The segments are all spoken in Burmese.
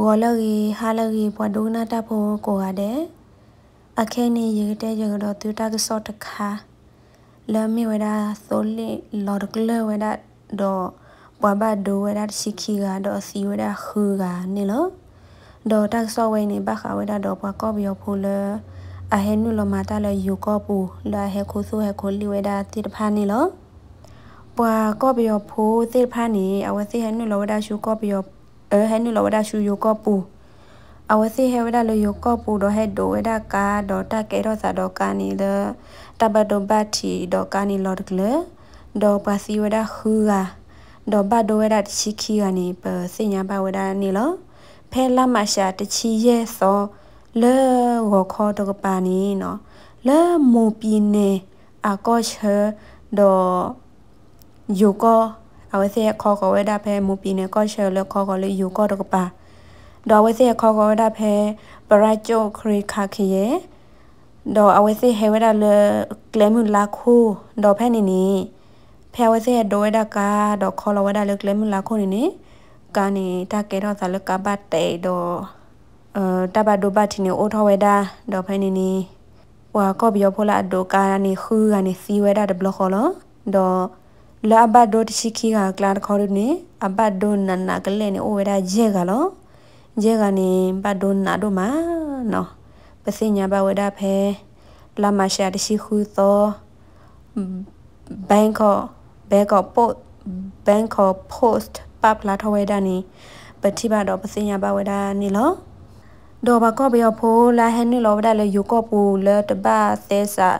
ဝလောက်ကြီးဟာလောက်ကြီးဘွားဒုနာတာဖို့ကိုရတဲ့အခဲနေရတဲ့ရတော့သူတာကစော့တခါလမ်းမီဝဒါသိုလီလော်ဒကလဝဒါတော့ဘွားဘဒိုဝဒါစီခီကတော့စီဝဒါခူကနေလို့တော့တက်စော့ဝဲနေဘခဝဒါတော့ဘွားကော့ပြောဖို့လဲအဟဲနုလမတာလဲယူကော့ပူလာဟဲခိုဆူဟဲခိုလီဝဒါတိတဖာနေလို့ပွာကော့ပြောဖို့တိတဖာနေအဝစီဟဲနုလဝဒါရှူကော့ပြောအဟဲနုလဝဒရှူယိုကောပူအဝစီဟဲဝဒလယိုကောပူဒဟဲဒိုဝဒကာဒတာကေရောစာဒကာနီဒတဘဒဘတီဒကာနီလော်ကလဒပစီဝဒခူဟာဒဘဒဝဒချီခီယာနီပစညာဘဝဒနီလောဖဲလာမရှာတချီရဲသောလေဝခေါ်တကပါနီနော်လေမိုပီနေအကောချေဒယိုကောအဝစီခေါ်ကဝဲတာဖဲမူပီနေကော့ရှယ်လခေါ်ကလေးယူကော့တကပါဒေါ်ဝစီခေါ်ကဝဲတာဖဲပရာကျိုခရီခါခီရဲ့ဒေါ်အဝစီဟဲဝဲတာလကလဲမူလာခူဒေါ်ဖဲနေနေဖဲဝစီဒေါ်ဝဲတာကာဒေါ်ခေါ်လဝဲတာလကလဲမူလာခူနေနေကာနေတာကဲတော့ဇာလကဘတ်တဲဒေါ်အဲတဘဒိုဘတ်နေအိုထဝဲတာဒေါ်ဖဲနေနေဝါကော့ပြောဖိုလာဒိုကာနေခူကနေစီဝဲတာဒဘလခေါ်လောဒေါ်လာဘတ်ဒိုတရှိခီကကလာခေါ်ရုနေအဘတ်ဒိုနန်နာကလဲနေအိုဝဲဒါဂျဲကလောဂျဲကနေဘတ်ဒိုနာတို့မှာနော်ပစညာဘဝဒါဖဲလာမရှာတရှိခူသောဘန်ကောဘဲကောပို့ဘန်ကောပို့စ်ပပလာထဝဲဒါနေပတိဘတော့ပစညာဘဝဒါနေလောတော့ဘကောဘယောဖိုလာဟန်နီလောဝဒါလေယူကောပူလတဘသဲစာ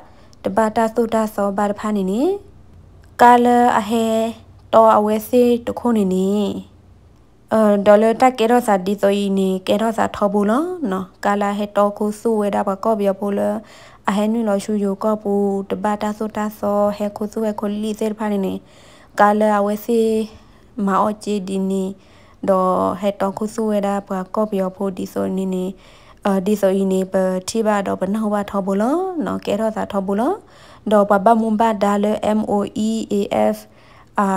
တဘတာသုဒသောဘာဖာနေနီကာလအဟဲတော်အဝဲစေတခုနေနေအဲဒေါ်လာတက်ကေတော့စာဒီဆိုရင်နေကေတော့စာထော်ဘူးလောနော်ကာလာဟဲတော်ကိုစုဝဲတာပါကော့ပြောဘူးလောအဟဲနွလောရှူယိုကော့ဘူးတပါတာဆိုတာဆောဟဲကိုစုဝဲကိုလီစဲဖာနေနေကာလာအဝဲစေမာအော့ချီဒီနီတော့ဟဲတော်ကိုစုဝဲတာပါကော့ပြောဘူးဒီဆိုနေနေအဲဒီဆိုရင်နေပတိပါတော့ဘနဟောပါထော်ဘူးလောနော်ကေတော့စာထော်ဘူးလောဒေါ်ပပမွန်ဘတ်ဒါလေ MOE AF အာ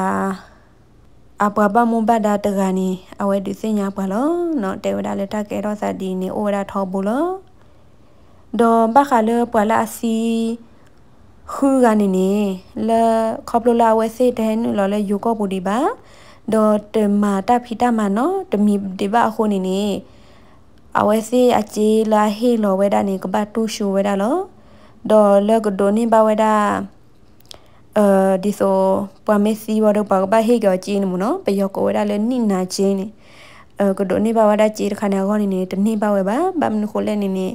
အပပမွန်ဘတ်ဒါတဂါနီအဝဲဒီစင်ညာပါလောနော်တေဝဒါလေတကဲတော့စဒီနီအိုဝဒါထောဘူးလောဒေါ်ဘခါလေပလာစီခူကနေနေလခေါပလိုလာဝဲစေတဲ့နူလော်လေယူကောပူဒီပါဒေါ်တမာတဖိတမနော်တမီဒီပါအခုနေနေအဝဲစေအချေလာဟေလော်ဝဲဒါနေကပတ်တူရှူဝဲဒါလော်ဒေါ်လကဒိုနီဘဝဒာအဲဒီဆိုပွာမေစီဝဒပကဘဟေကချင်းမနော်ပယောကဝဒလည်းနိနာချင်းနေအကဒိုနီဘဝဒချေခနာခေါနေနေတနိဘဝဘာဘမ်ခိုလဲနေနေ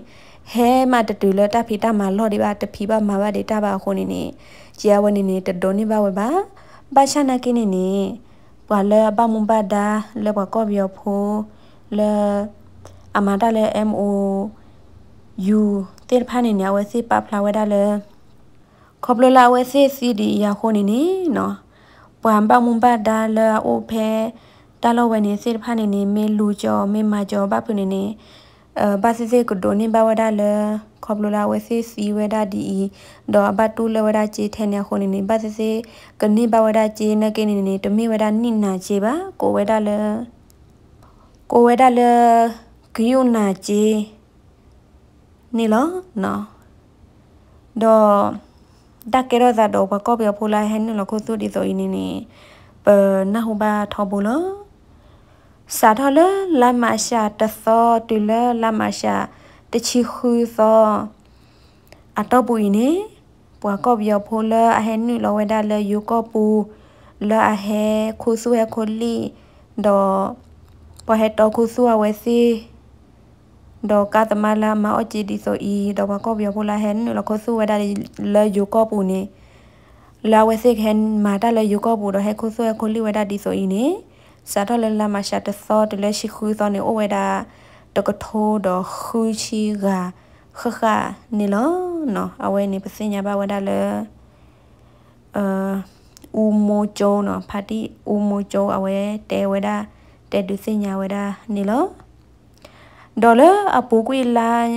ဟဲမတတူလတဖီတမလော်ဒီပါတဖီပါမာဘဒေတာပါခိုနေနေကြည်ဝနေနေတဒိုနီဘဝဘာဘာချနာကိနေနေပွာလဘမဘဒါလဘကောဘယောဖိုလအမတာလဲ MO ယူတေဖာနေညာဝဲစီပါဖလာဝဲဒါလေခေါပလလာဝဲစီစီဒီယာခိုနေနီနော်ပွမ်ပမွန်ပဒါလာအိုဖဲတာလောဝဲနေစီဖာနေနေမေလူကျော်မေမာကျော်ဘပုနေနေအဘစစ်စစ်ကဒိုနေဘဝဒါလေခေါပလလာဝဲစီစီဝဲဒါဒီဒေါ်ဘတူလဝဒါချေထဲနေခိုနေနေဘစစ်စစ်ကနေဘဝဒါချေနကေနေနေတမေဝဒါနိနာချေပါကိုဝဲဒါလေကိုဝဲဒါလေဂယုနာချေနေလောနော်ဒေါ်ဒါကေရောဇာဒေါ်ဘကောပြောဖူလာဟဲနလခုစုဒီဆိုအင်းနေနေပနဟူဘာထောဘူလောစာထောလလမရှာတသောတူလလမရှာတချီခူသောအတော့ပူနေပွာကောပြောဖူလာအဟဲနလဝဲဒါလယူကောပူလာအဟဲခူစုဟဲခိုလီဒေါ်ပဟဲတောခူစုအဝဲစီดอกกาตมาลามาอจิดิโซอีดอกมาก็เบียวพลาเห็นแล้วก็สู้ไว้ได้เลยอยู่ก็ปูนี่ลาเวสิกเห็นมาได้เลยอยู่ก็ปูดอกให้คุสู้ให้คนรีไว้ได้ดิโซอีนี่สาธเลลามาชาตซอดเลยชิคุยตอนนี้โอเวดาดอกกโทดอกคุยชีกาခခနေလောနော်အဝဲနေပစင်ညာဘဝဒါလေအာဦးမိုချိုးနော်ဖာတီဦးမိုချိုးအဝဲတဲဝဲဒါတဲဒုစင်ညာဝဲဒါနေလောဒေါ်လာအပူကွေလိုင်း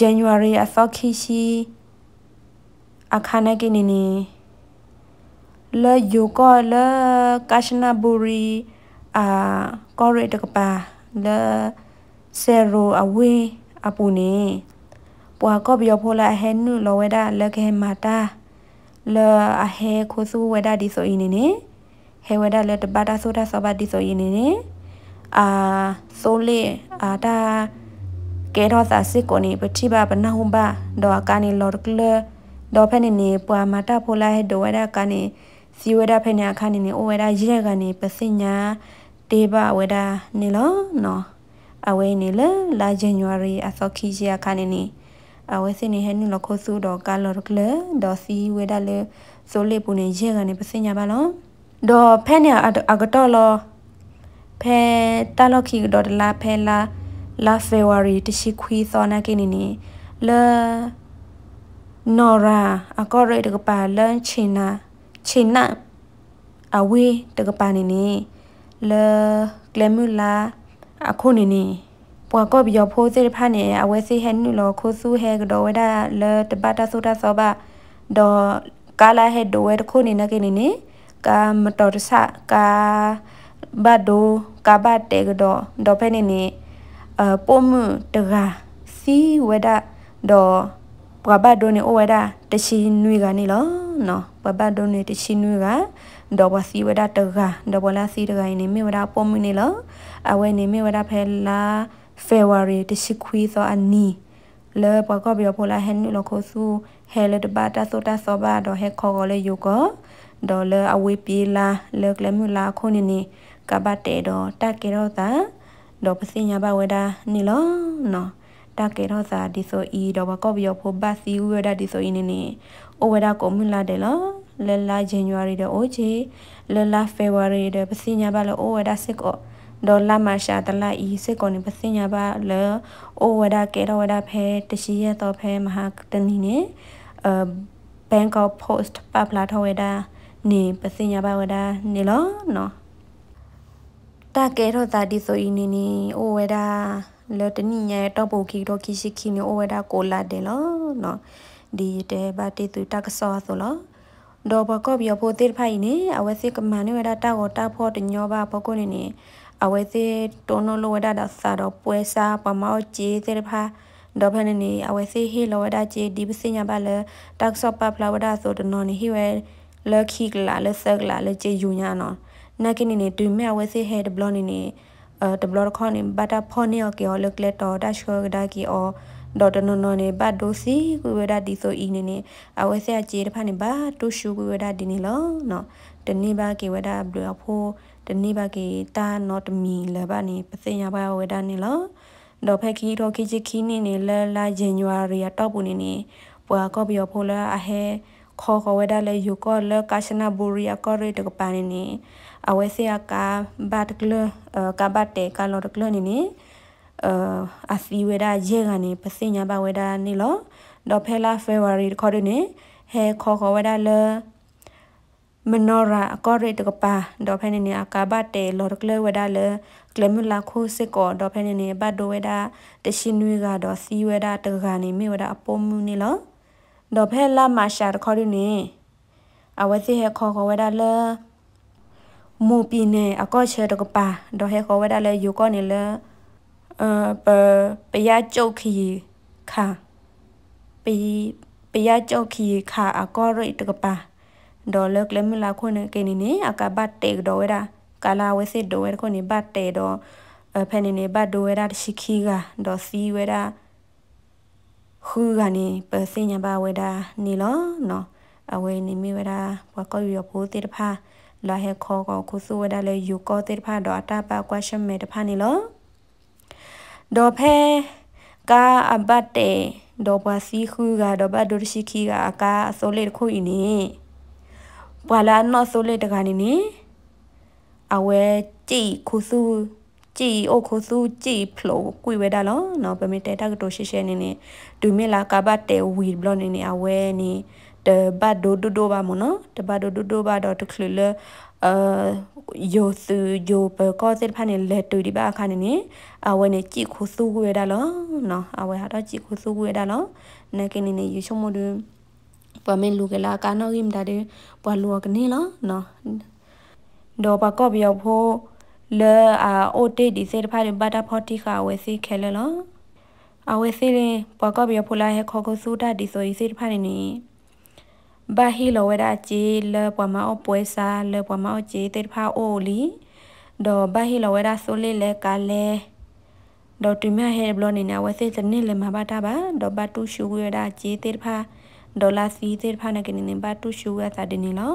January အသောခိရှိအခါနကိနေနေလေယိုကောလေကာရှနာဘူရီအာကောရီတကပါလေဆယ်ရိုအဝေးအပူနေပွာကောပြောဖိုလာဟဲနုလောဝဲဒါလေခဲမာတာလေအဟဲခိုဆူဝဲဒါဒီဆိုအင်းနေနေဟဲဝဲဒါလေတပါတာဆိုတာဆောပါဒီဆိုအင်းနေနေအာဆိုလေအာတာကေတော့သာစစ်ကိုနေပတိပါဘနာဟုဘာဒေါ်ကနေလော်ကလဒေါ်ဖနေနေပွာမတာဖိုလာဟဲဒေါ်ဝဒကနေစီဝဒဖနေအခါနေနေအိုဝဒရဲကနေပစညာတေဘဝဒနေလောနော်အဝဲနေလေလာဇန်နဝါရီ အသောခီဂျီအခါနေနေအဝဲစနေဟဲနေလခိုဆူဒေါ်ကလော်ကလဒေါ်စီဝဒလေဆိုလေပူနေရဲကနေပစညာပါလောဒေါ်ဖနေအကတော်လောဖဲတာလော့ခီဒေါ်ဒလာဖဲလာလာဖေဝါရီတရှိခွီသောနာကိနေနေလာနော်ရာအကောရိတ်တကပါလန်ချီနာချီနာအဝေးတကပါနေနေလာကလမူလာအခုနေနေပွာကော့ပြောဖိုးစေဖာနေအဝဲစေဟဲနုလောခိုးဆူဟဲကတော့ဝဲတာလာတပတာဆိုတာစောပါဒေါ်ကာလာဟဲဒိုဝဲတခုနေနေကိနေနေကာမတော်တဆကာဘတ်ဒိုကဘတ်တေကဒေါဒေါဖဲနေနေအပိုမတရာစီဝဒဒေါပဘတ်ဒိုနေအိုဝဒတချီနွေကနေလောနော်ပဘတ်ဒိုနေတချီနွေကဒေါ်ဘစီဝဒတရာဒေါ်ဘလာစီတကိုင်းနေမိဝဒပိုမနေလောအဝဲနေမိဝဒဖဲလာဖေဝါရီတချီခွီသောအနီလေပကောပြောပိုလာဟန်နုလခိုဆူဟဲလတဘာတာဆိုတာဆောဘာဒေါ်ဟဲခေါ်ကလေးယူကောဒေါ်လေအဝေးပြေလာလေကလမူလာခိုနေနေကဘတဲတော့တကေရောသာတော့ပစင်ညာဘဝဒါနီလောနော်တကေရောသာဒီဆိုဤတော့ဘကော့ပြောဖို့ဘတ်စီဝဒါဒီဆိုဤနေနေအိုဝဒါကိုမြလာတယ်လောလလာဇန်နဝါရီတော့အိုချေလလာဖေဝါရီတော့ပစင်ညာဘလောအိုဝဒါစစ်ကောဒေါ်လာမရှာတလာဤစစ်ကောနေပစင်ညာဘလောအိုဝဒါကေရောဝဒါဖဲတရှိရတော့ဖဲမဟာတနီနေအဘန်ကော့ပို့စ်ပပလာထဝေဒါနေပစင်ညာဘဝဒါနေလောနော်တာကဲတော့တာဒီဆိုရင်နီအိုဝဲတာလော်တနီညာတော့ပိုကီတော့ခီရှိခီနီအိုဝဲတာကိုလာတယ်လောနော်ဒီတဲဘာတီတူတာကဆောဆိုလောတော့ဘကောပြောဖို့တိဖိုင်နေအဝဲစစ်ကမန်နေဝဲတာတာကိုတာဖို့တညောပါဘကောနေနေအဝဲစစ်တုံးလုံးဝဲတာတာစာတော့ပွဲစားပမောချေတိဖာတော့ဖန်နေအဝဲစစ်ဟီလောဝဲတာချေဒီပစညာပါလေတက်ဆော့ပါဖလာဝဲတာဆိုတော့နော်နေဟီဝဲလခီကလာလဆက်ကလာလချေယူညာနော်နာကိနေနေတူမြဝဲစေဟဲဒဘလနေနေအဒဘလခေါနေဘတာဖောနေကေော်လက်လက်တော်ဒါရှောဒါကီအော်ဒေါ်တနနနေဘတ်ဒိုစီကွေဝဒတီဆိုအီနေနေအဝဲဆက်ကြေတဖာနေဘတ်တူရှူကွေဝဒဒီနေလောနော်တနေပါကေဝဒဘလဖိုတနေပါကေတာနော့တမီလဘနေပစင်ရပါဝဒနေလောတော့ဖက်ခီတော့ခီချီခီနေနေလလာဇန်နဝါရီတောက်ပူနေနေပွာကောပြောဖိုလာအဟဲခေါ်ခေါ်ဝဲဒါလေယူကောလကာရှနာဘူရီအကောရီတကပန်နေနေအဝဲစရာကဘတ်ကလကဘတ်တေကလောကလနီနီအာစီဝေဒာဂျေဂနီပစညာဘဝေဒာနီလောဒေါ်ဖဲလာဖေဝါရီခေါ်ဒီနီဟဲခေါ်ခေါ်ဝေဒာလမနောရာအကောရိတကပါဒေါ်ဖဲနီနီအကဘတ်တေလောကလဝေဒာလကလမလာခိုစေကောဒေါ်ဖဲနီနီဘတ်ဒိုဝေဒာတရှင်နွေကဒေါ်စီဝေဒာတကနီမေဝေဒာအပေါ်မူနီလောဒေါ်ဖဲလာမာရှာခေါ်ဒီနီအဝဲစီဟဲခေါ်ခေါ်ဝေဒာလောမူပီနေအကောချေတကပါဒိုဟေခေါ်ဝဲတာလဲယူကောနေလဲအပပရကျုတ်ခီခါပီပရကျုတ်ခီခါအကောရိတ်တကပါဒေါ်လက်လဲမလာခွနေကနေနေအကဘတ်တေဒေါ်ဝဲတာကာလာဝဲစစ်ဒေါ်ဝဲခွနေဘတ်တေဒေါ်ဖဲနေနေဘတ်ဒေါ်ဝဲတာတရှိခီကဒေါ်စီဝဲတာခူကနေပစင်ညာပါဝဲတာနေလောနော်အဝဲနေမိဝဲတာဘကောရရဖိုးတေတဖာလာဟခေါ်ကခုစုဝဒါလေယူကောတေဖာဒေါ်အတာပါကွာရှမေတဖာနီလောဒေါ်ဖဲကာအဘတ်တေဒေါ်ပါစီခူကဒေါ်ဘဒုရှိခီကအကာအစိုးလေးခုဤနီပွာလာနော့စိုးလေးတကနေနီအဝဲကြည်ခုစုကြည်အိုခုစုကြည်ဖလိုကွေဝဲတာလောနော်ပမေတဲတာကတိုရှိရှဲနေနေဒူမီလာကဘတ်တေဝီဘလောနေနေအဝဲနီတဘတ်ဒိုဒိုဒိုဘာမနော်တဘတ်ဒိုဒိုဒိုဘာတော့တခလူလအာယိုစုယိုပကောစစ်ဖာနေလက်တူဒီဘာခါနေနေအဝဲနေကြည်ခုစုကွေတာလော နော်အဝဲဟာတော့ကြည်ခုစုကွေတာလောနေကင်းနေယူရှုံမဒူပမင်လူကလာကနော်ဂိမ်ဒါဒီပလောကနေလောနော်ဒေါ်ဘကောပြောဖို့လေအာအိုတေဒီစစ်ဖာနေဘာတာဖော်တီခါဝဲစီခဲလောအဝဲစီရင်ပကောပြောဖို့လာဟဲခေါ်ခုစုတာဒီဆိုရင်စစ်ဖာနေနေဘာဟီလိုဝဲဒါချီလေပွားမအပွဲစာလေပွားမအချီတေဖာအိုလီဒေါ်ဘာဟီလိုဝဲဒါဆိုလေလေကလေဒေါ်တူမြဟဲဘလနေနာဝဲစစ်စနစ်လေမှာပါတာပါဒေါ်ဘတူရှူဝဲဒါချီတေဖာဒေါ်လာစီတေဖာနကနေနေဘတူရှူဝဲစာဒီနေလော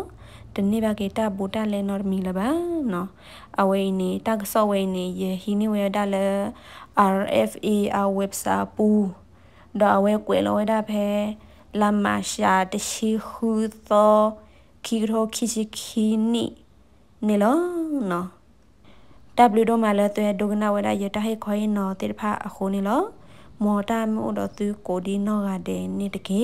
တနေ့ဘာကေတာဘူတာလဲနော်မီလပါနော်အဝေးနေတက်ဆော့ဝေးနေယဟီနေဝဲဒါလဲ RFA our website ပူဒေါ်အဝဲကွယ်လောဝဲဒါဖဲလမ်မာရှာတရှိခုသောခီရိုခီချီခီနီနေလောနော် W တို့မှာလဲတဲ့ဒုကနာဝဒရတဟိခွိုင်းနော်တေဖာအခုနေလောမော်တာမို့တော့သူကိုဒီနော်ကတဲ့နေတကေ